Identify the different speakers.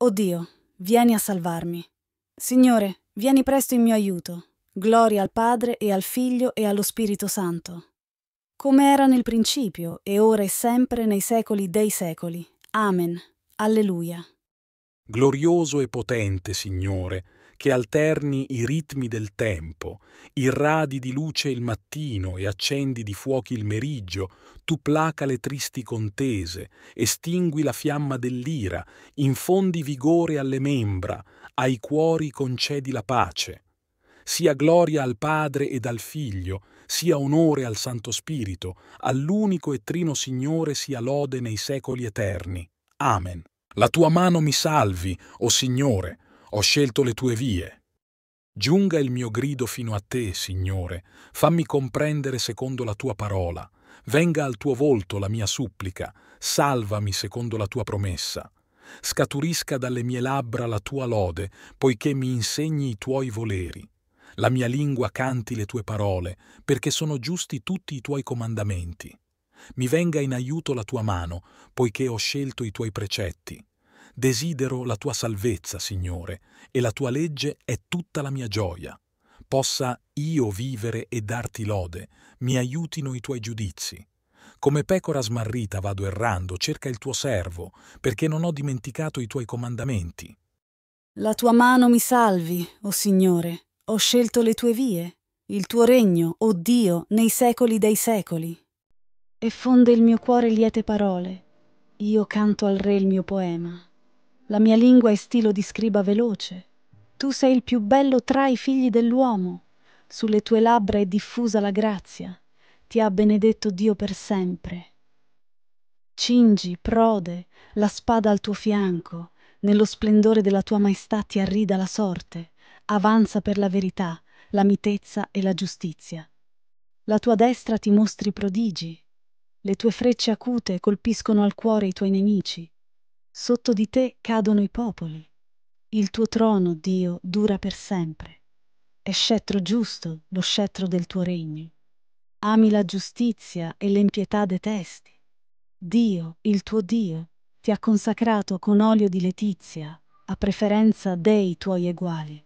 Speaker 1: Oh Dio, vieni a salvarmi. Signore, vieni presto in mio aiuto. Gloria al Padre e al Figlio e allo Spirito Santo. Come era nel principio, e ora e sempre nei secoli dei secoli. Amen. Alleluia.
Speaker 2: Glorioso e potente, Signore, che alterni i ritmi del tempo, irradi di luce il mattino e accendi di fuochi il meriggio, tu placa le tristi contese, estingui la fiamma dell'ira, infondi vigore alle membra, ai cuori concedi la pace. Sia gloria al Padre ed al Figlio, sia onore al Santo Spirito, all'unico e trino Signore sia lode nei secoli eterni. Amen. La tua mano mi salvi, o oh Signore, ho scelto le tue vie. Giunga il mio grido fino a te, Signore, fammi comprendere secondo la tua parola. Venga al tuo volto la mia supplica, salvami secondo la tua promessa. Scaturisca dalle mie labbra la tua lode, poiché mi insegni i tuoi voleri. La mia lingua canti le tue parole, perché sono giusti tutti i tuoi comandamenti. Mi venga in aiuto la tua mano, poiché ho scelto i tuoi precetti. Desidero la tua salvezza, Signore, e la tua legge è tutta la mia gioia. Possa io vivere e darti lode, mi aiutino i tuoi giudizi. Come pecora smarrita vado errando, cerca il tuo servo, perché non ho dimenticato i tuoi comandamenti.
Speaker 1: La tua mano mi salvi, o oh Signore, ho scelto le tue vie, il tuo regno, o oh Dio, nei secoli dei secoli. E fonde il mio cuore liete parole, io canto al re il mio poema la mia lingua è stilo di scriba veloce tu sei il più bello tra i figli dell'uomo sulle tue labbra è diffusa la grazia ti ha benedetto dio per sempre cingi prode la spada al tuo fianco nello splendore della tua maestà ti arrida la sorte avanza per la verità la mitezza e la giustizia la tua destra ti mostri prodigi le tue frecce acute colpiscono al cuore i tuoi nemici Sotto di te cadono i popoli. Il tuo trono, Dio, dura per sempre. È scettro giusto lo scettro del tuo regno. Ami la giustizia e l'empietà detesti. Dio, il tuo Dio, ti ha consacrato con olio di letizia, a preferenza dei tuoi eguali.